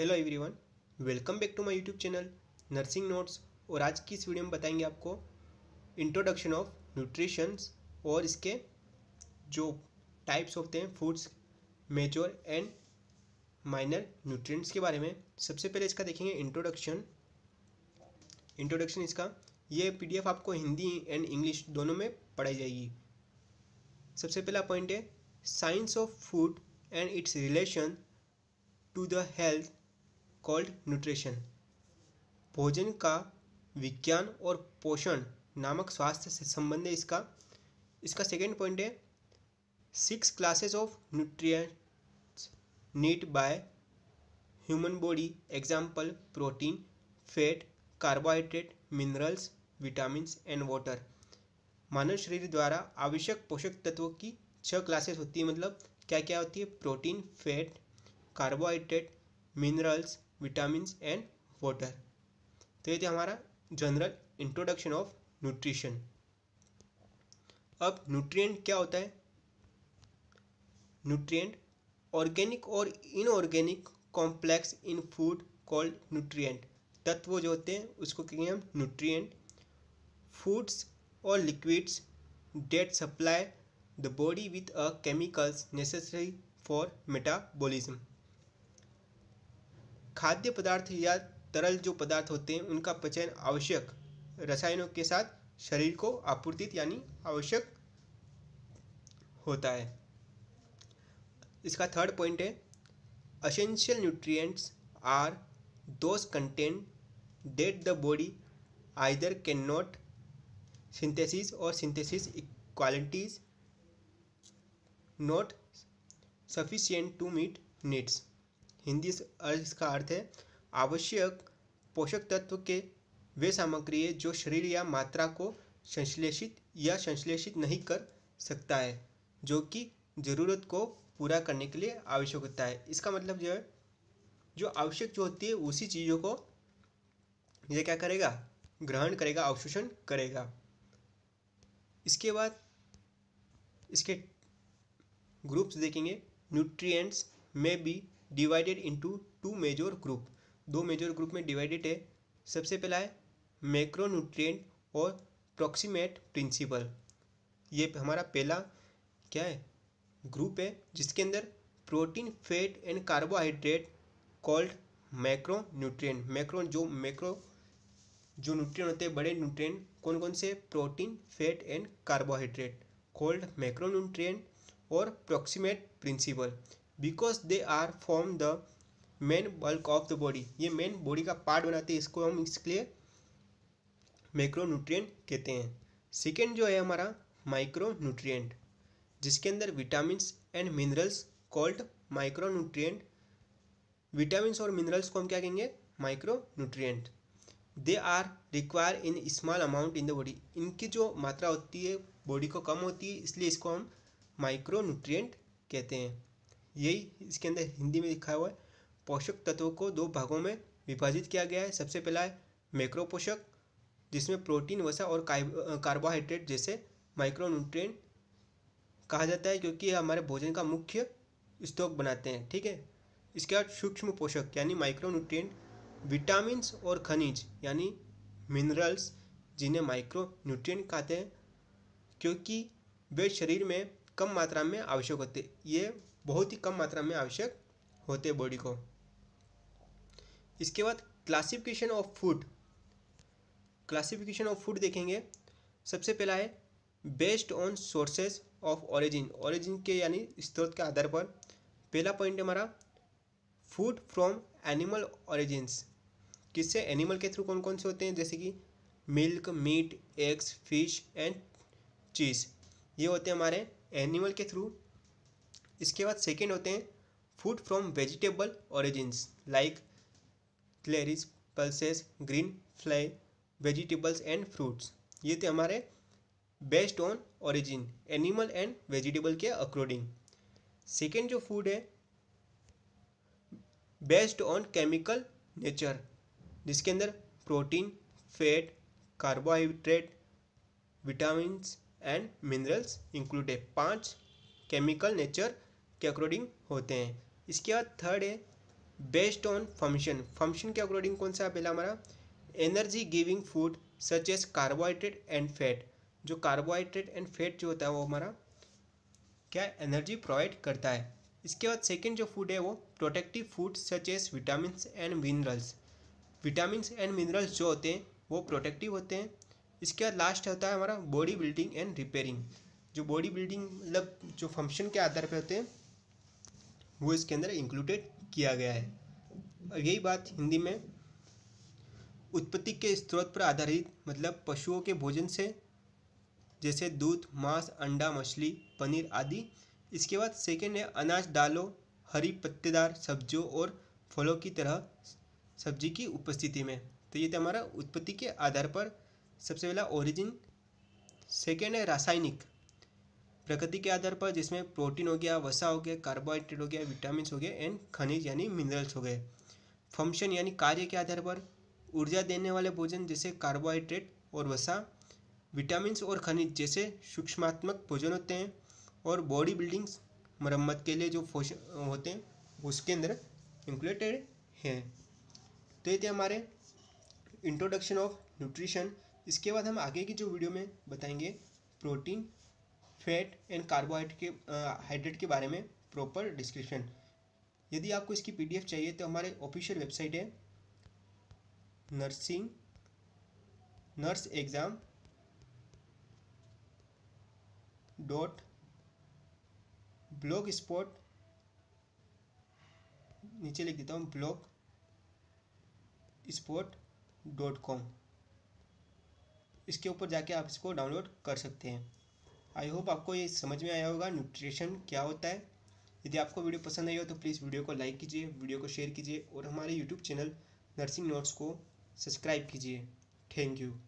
hello everyone welcome back to my YouTube channel nursing notes और आज की इस वीडियो में बताएंगे आपको इंट्रोडक्शन ऑफ न्यूट्रिशंस और इसके जो टाइप्स होते हैं foods major and minor nutrients के बारे में सबसे पहले इसका देखेंगे इंट्रोडक्शन इंट्रोडक्शन इसका ये पी आपको हिंदी एंड इंग्लिश दोनों में पढ़ाई जाएगी सबसे पहला पॉइंट है science of food and its relation to the health called nutrition भोजन का विज्ञान और पोषण नामक स्वास्थ्य से संबंध है इसका इसका सेकेंड पॉइंट है six classes of nutrient need by human body example protein fat carbohydrate minerals vitamin and water मानव शरीर द्वारा आवश्यक पोषक तत्वों की छह क्लासेस होती है मतलब क्या क्या होती है protein fat carbohydrate minerals vitamin and water तो ये थे हमारा जनरल इंट्रोडक्शन ऑफ न्यूट्रिशन अब न्यूट्रिएंट क्या होता है न्यूट्रिएंट ऑर्गेनिक और inorganic complex in food called nutrient तत्व जो होते हैं उसको कहेंगे हम न्यूट्रिएंट फूड्स और liquids that supply the body with a chemicals necessary for metabolism खाद्य पदार्थ या तरल जो पदार्थ होते हैं उनका पचन आवश्यक रसायनों के साथ शरीर को आपूर्तित यानी आवश्यक होता है इसका थर्ड पॉइंट है essential nutrients are those content that the body either can not synthesis or synthesis qualities not sufficient to meet needs Hindi इसका अर्थ है आवश्यक पोषक तत्व के वे सामग्री है जो शरीर या मात्रा को संश्लेषित या संश्लेषित नहीं कर सकता है जो कि ज़रूरत को पूरा करने के लिए आवश्यक होता है इसका मतलब जो है जो आवश्यक जो होती है उसी चीज़ों को यह क्या करेगा ग्रहण करेगा अवशोषण करेगा इसके बाद इसके ग्रुप्स देखेंगे न्यूट्रिएंट्स में भी divided into two major group दो मेजर ग्रुप में डिवाइडेड है सबसे पहला है मैक्रो और प्रोक्सीमेट प्रिंसिपल ये हमारा पहला क्या है ग्रुप है जिसके अंदर protein fat and carbohydrate called macro nutrient macro जो मैक्रो जो न्यूट्रिएंट होते हैं बड़े न्यूट्रिएंट कौन कौन से protein fat and carbohydrate called macro nutrient और proximate principle because they are form the main bulk of the body ये मेन बॉडी का पार्ट बनाते हैं इसको हम लिए माइक्रो न्यूट्रिएंट कहते हैं सेकेंड जो है हमारा माइक्रो न्यूट्रिएंट जिसके अंदर vitamin and minerals called micro nutrient vitamin और मिनरल्स को हम क्या कहेंगे micro nutrient they are require in small amount in the body इनकी जो मात्रा होती है बॉडी को कम होती है इसलिए इसको हम माइक्रो न्यूट्रिएंट कहते हैं यही इसके अंदर हिंदी में लिखा हुआ है पोषक तत्वों को दो भागों में विभाजित किया गया है सबसे पहला है मैक्रो पोषक जिसमें प्रोटीन वसा और कार्बोहाइड्रेट जैसे माइक्रोन्यूट्रिएंट कहा जाता है क्योंकि ये हमारे भोजन का मुख्य स्टॉक बनाते हैं ठीक है इसके बाद सूक्ष्म पोषक यानी माइक्रोन्यूट्रिएंट विटामिन और खनिज यानी मिनरल्स जिन्हें माइक्रो न्यूट्रिय कहते हैं क्योंकि वे शरीर में कम मात्रा में आवश्यक होते ये बहुत ही कम मात्रा में आवश्यक होते हैं बॉडी को इसके बाद classification of food classification of food देखेंगे सबसे पहला है based on sources of origin origin के यानी स्त्रोत के आधार पर पहला पॉइंट है हमारा फूड फ्रॉम एनिमल ओरिजिन्स किससे एनिमल के थ्रू कौन कौन से होते हैं जैसे कि milk meat eggs fish and cheese ये होते हैं हमारे एनिमल के थ्रू इसके बाद सेकेंड होते हैं food from vegetable origins like cereals pulses green फ्लाई वेजिटेबल्स एंड फ्रूट्स ये थे हमारे based on origin animal and vegetable के अकॉर्डिंग सेकेंड जो फूड है बेस्ड ऑन केमिकल नेचर जिसके अंदर protein fat carbohydrate vitamin and minerals include है पाँच केमिकल नेचर के अकॉर्डिंग होते हैं इसके बाद थर्ड है बेस्ड ऑन फंक्शन फंक्शन के अकॉर्डिंग कौन सा पहला हमारा energy giving food such as carbohydrate and fat जो कार्बोहाइड्रेट एंड फैट जो होता है वो हमारा क्या एनर्जी प्रोवाइड करता है इसके बाद सेकेंड जो फूड है वो protective food such as vitamin and minerals vitamin and minerals जो होते हैं वो प्रोटेक्टिव होते हैं इसके बाद लास्ट होता है हमारा बॉडी बिल्डिंग एंड रिपेयरिंग जो बॉडी बिल्डिंग मतलब जो फंक्शन के आधार पर होते हैं वो इसके अंदर इंक्लूडेड किया गया है और यही बात हिंदी में उत्पत्ति के स्रोत पर आधारित मतलब पशुओं के भोजन से जैसे दूध मांस अंडा मछली पनीर आदि इसके बाद सेकेंड है अनाज दालों हरी पत्तेदार सब्जियों और फलों की तरह सब्जी की उपस्थिति में तो ये था हमारा उत्पत्ति के आधार पर सबसे पहला ओरिजिन सेकेंड है रासायनिक प्रकृति के आधार पर जिसमें प्रोटीन हो गया वसा हो गया कार्बोहाइड्रेट हो गया विटामिन हो गए एंड खनिज यानी मिनरल्स हो गए फंक्शन यानी कार्य के आधार पर ऊर्जा देने वाले भोजन जैसे कार्बोहाइड्रेट और वसा विटामिन और खनिज जैसे सूक्ष्मात्मक भोजन होते हैं और बॉडी बिल्डिंग्स मरम्मत के लिए जो होते हैं उसके अंदर इंक्लूडेड हैं तो ये थे हमारे इंट्रोडक्शन ऑफ न्यूट्रिशन इसके बाद हम आगे की जो वीडियो में बताएंगे प्रोटीन फैट एंड कार्बोहाइड्रेट के हाइड्रेट के बारे में प्रॉपर डिस्क्रिप्शन यदि आपको इसकी पीडीएफ चाहिए तो हमारे ऑफिशियल वेबसाइट है nursing nurse exam dot blogspot नीचे लिख देता हूँ ब्लॉग स्पॉट डॉट कॉम इसके ऊपर जाके आप इसको डाउनलोड कर सकते हैं आई होप आपको ये समझ में आया होगा न्यूट्रिशन क्या होता है यदि आपको वीडियो पसंद आई हो तो प्लीज़ वीडियो को लाइक कीजिए वीडियो को शेयर कीजिए और हमारे यूट्यूब चैनल नर्सिंग नोट्स को सब्सक्राइब कीजिए थैंक यू